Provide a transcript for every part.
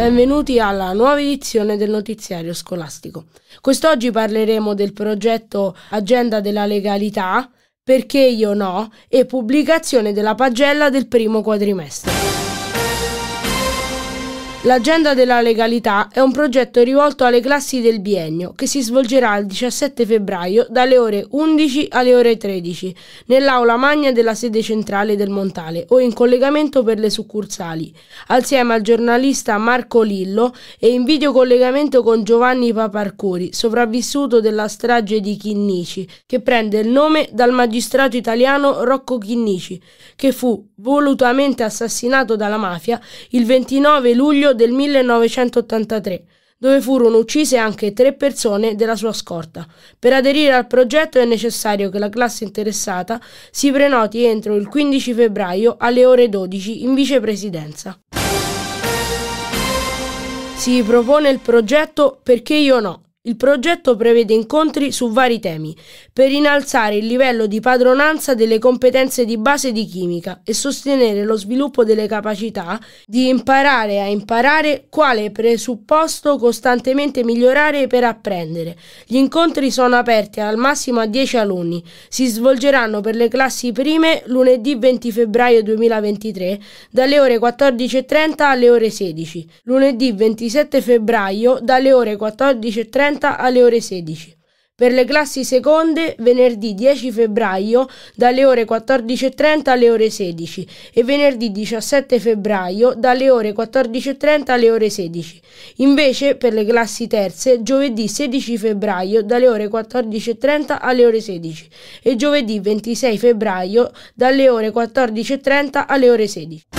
Benvenuti alla nuova edizione del notiziario scolastico. Quest'oggi parleremo del progetto Agenda della legalità, perché io no, e pubblicazione della pagella del primo quadrimestre. L'Agenda della Legalità è un progetto rivolto alle classi del biennio che si svolgerà il 17 febbraio dalle ore 11 alle ore 13 nell'aula magna della sede centrale del Montale o in collegamento per le succursali, assieme al giornalista Marco Lillo e in videocollegamento con Giovanni Paparcuri, sopravvissuto della strage di Chinnici, che prende il nome dal magistrato italiano Rocco Chinnici, che fu volutamente assassinato dalla mafia il 29 luglio del 1983, dove furono uccise anche tre persone della sua scorta. Per aderire al progetto è necessario che la classe interessata si prenoti entro il 15 febbraio alle ore 12 in vicepresidenza. Si propone il progetto Perché io no, il progetto prevede incontri su vari temi per innalzare il livello di padronanza delle competenze di base di chimica e sostenere lo sviluppo delle capacità di imparare a imparare quale presupposto costantemente migliorare per apprendere. Gli incontri sono aperti al massimo a 10 alunni. Si svolgeranno per le classi prime lunedì 20 febbraio 2023 dalle ore 14.30 alle ore 16, lunedì 27 febbraio dalle ore 14.30 30 alle ore 16. Per le classi seconde, venerdì 10 febbraio dalle ore 14.30 alle ore 16 e venerdì 17 febbraio dalle ore 14.30 alle ore 16. Invece, per le classi terze, giovedì 16 febbraio dalle ore 14.30 alle ore 16 e giovedì 26 febbraio dalle ore 14.30 alle ore 16.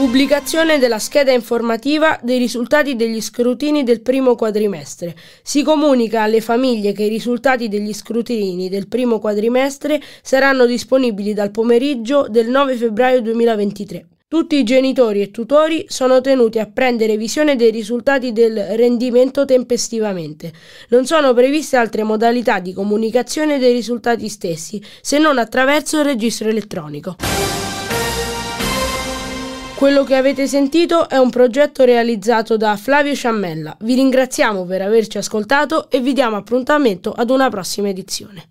Pubblicazione della scheda informativa dei risultati degli scrutini del primo quadrimestre. Si comunica alle famiglie che i risultati degli scrutini del primo quadrimestre saranno disponibili dal pomeriggio del 9 febbraio 2023. Tutti i genitori e tutori sono tenuti a prendere visione dei risultati del rendimento tempestivamente. Non sono previste altre modalità di comunicazione dei risultati stessi, se non attraverso il registro elettronico. Quello che avete sentito è un progetto realizzato da Flavio Ciammella. Vi ringraziamo per averci ascoltato e vi diamo appuntamento ad una prossima edizione.